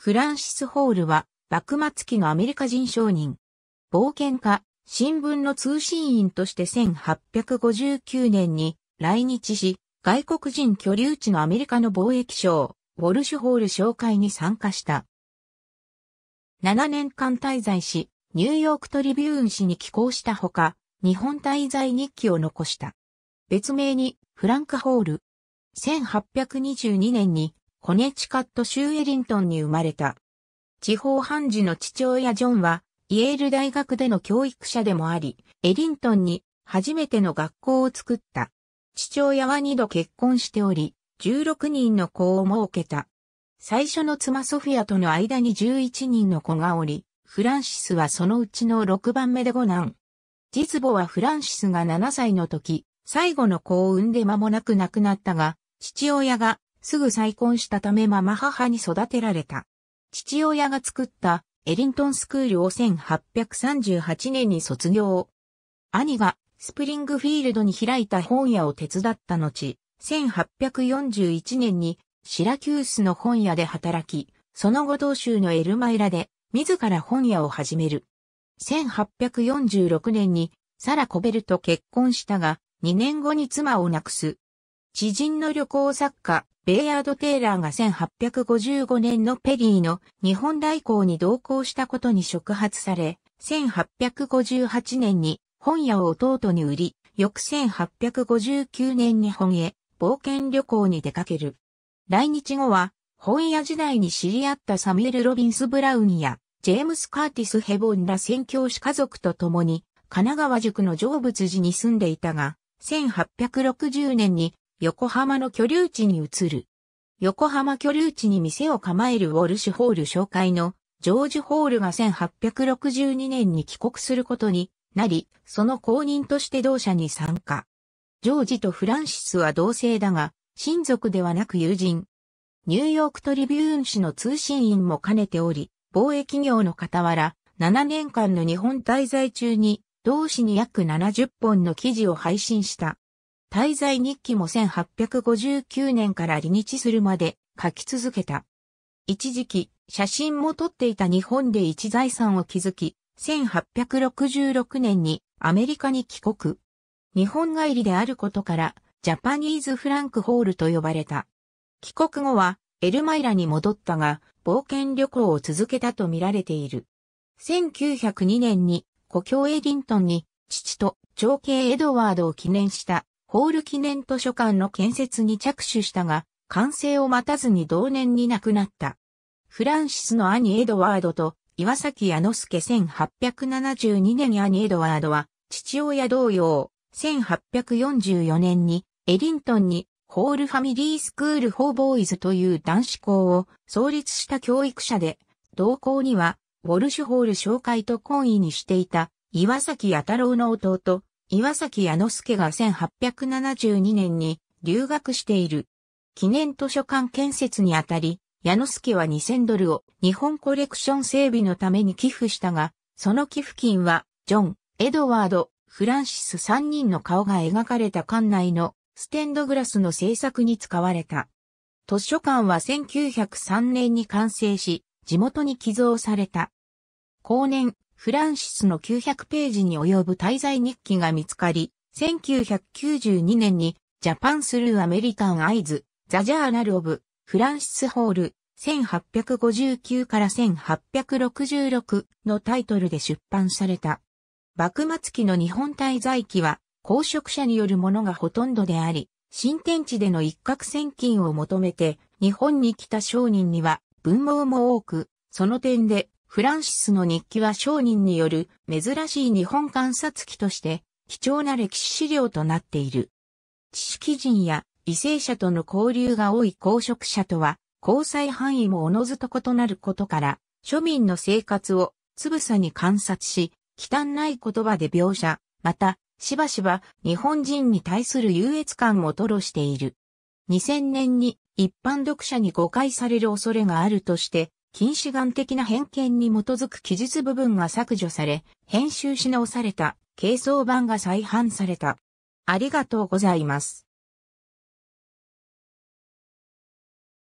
フランシス・ホールは、幕末期のアメリカ人商人。冒険家、新聞の通信員として1859年に来日し、外国人居留地のアメリカの貿易商、ウォルシュホール紹介に参加した。7年間滞在し、ニューヨークトリビューン氏に寄稿したほか、日本滞在日記を残した。別名に、フランク・ホール。1822年にコネチカット州エリントンに生まれた。地方判事の父親ジョンは、イェール大学での教育者でもあり、エリントンに初めての学校を作った。父親は二度結婚しており、16人の子を設けた。最初の妻ソフィアとの間に11人の子がおり、フランシスはそのうちの6番目で5男。実母はフランシスが7歳の時、最後の子を産んで間もなく亡くなったが、父親がすぐ再婚したためママ母に育てられた。父親が作ったエリントンスクールを1838年に卒業。兄がスプリングフィールドに開いた本屋を手伝った後、1841年にシラキュースの本屋で働き、その後同州のエルマイラで自ら本屋を始める。1846年にサラ・コベルと結婚したが、2年後に妻を亡くす。知人の旅行作家、ベイヤード・テイラーが1855年のペリーの日本来航に同行したことに触発され、1858年に本屋を弟に売り、翌1859年に本へ冒険旅行に出かける。来日後は本屋時代に知り合ったサミュエル・ロビンス・ブラウンやジェームス・カーティス・ヘボンら宣教師家族と共に神奈川塾の成仏寺に住んでいたが、1860年に横浜の居留地に移る。横浜居留地に店を構えるウォルシュホール紹介のジョージ・ホールが1862年に帰国することになり、その後任として同社に参加。ジョージとフランシスは同性だが、親族ではなく友人。ニューヨークトリビューン氏の通信員も兼ねており、貿易業の傍ら、7年間の日本滞在中に、同氏に約70本の記事を配信した。滞在日記も1859年から離日するまで書き続けた。一時期、写真も撮っていた日本で一財産を築き、1866年にアメリカに帰国。日本帰りであることから、ジャパニーズ・フランク・ホールと呼ばれた。帰国後は、エルマイラに戻ったが、冒険旅行を続けたと見られている。1902年に、故郷エディントンに、父と長兄エドワードを記念したホール記念図書館の建設に着手したが、完成を待たずに同年に亡くなった。フランシスの兄エドワードと岩崎矢之助1872年兄エドワードは父親同様1844年にエリントンにホールファミリースクールフォーボーイズという男子校を創立した教育者で同校にはウォルシュホール紹介と懇意にしていた岩崎弥太郎の弟岩崎弥之助が1872年に留学している。記念図書館建設にあたり、矢之助は2000ドルを日本コレクション整備のために寄付したが、その寄付金は、ジョン、エドワード、フランシス3人の顔が描かれた館内のステンドグラスの制作に使われた。図書館は1903年に完成し、地元に寄贈された。後年、フランシスの900ページに及ぶ滞在日記が見つかり、1992年にジャパンスルーアメリカンアイズ、ザジャーナルオブ、フランシスホール、1859から1866のタイトルで出版された。幕末期の日本滞在期は、公職者によるものがほとんどであり、新天地での一攫千金を求めて、日本に来た商人には、文盲も多く、その点で、フランシスの日記は商人による珍しい日本観察記として貴重な歴史資料となっている。知識人や異性者との交流が多い公職者とは交際範囲もおのずと異なることから庶民の生活をつぶさに観察し、汚い言葉で描写、また、しばしば日本人に対する優越感も吐露している。2000年に一般読者に誤解される恐れがあるとして、近視眼的な偏見に基づく記述部分が削除され、編集し直された、係争版が再販された。ありがとうございます。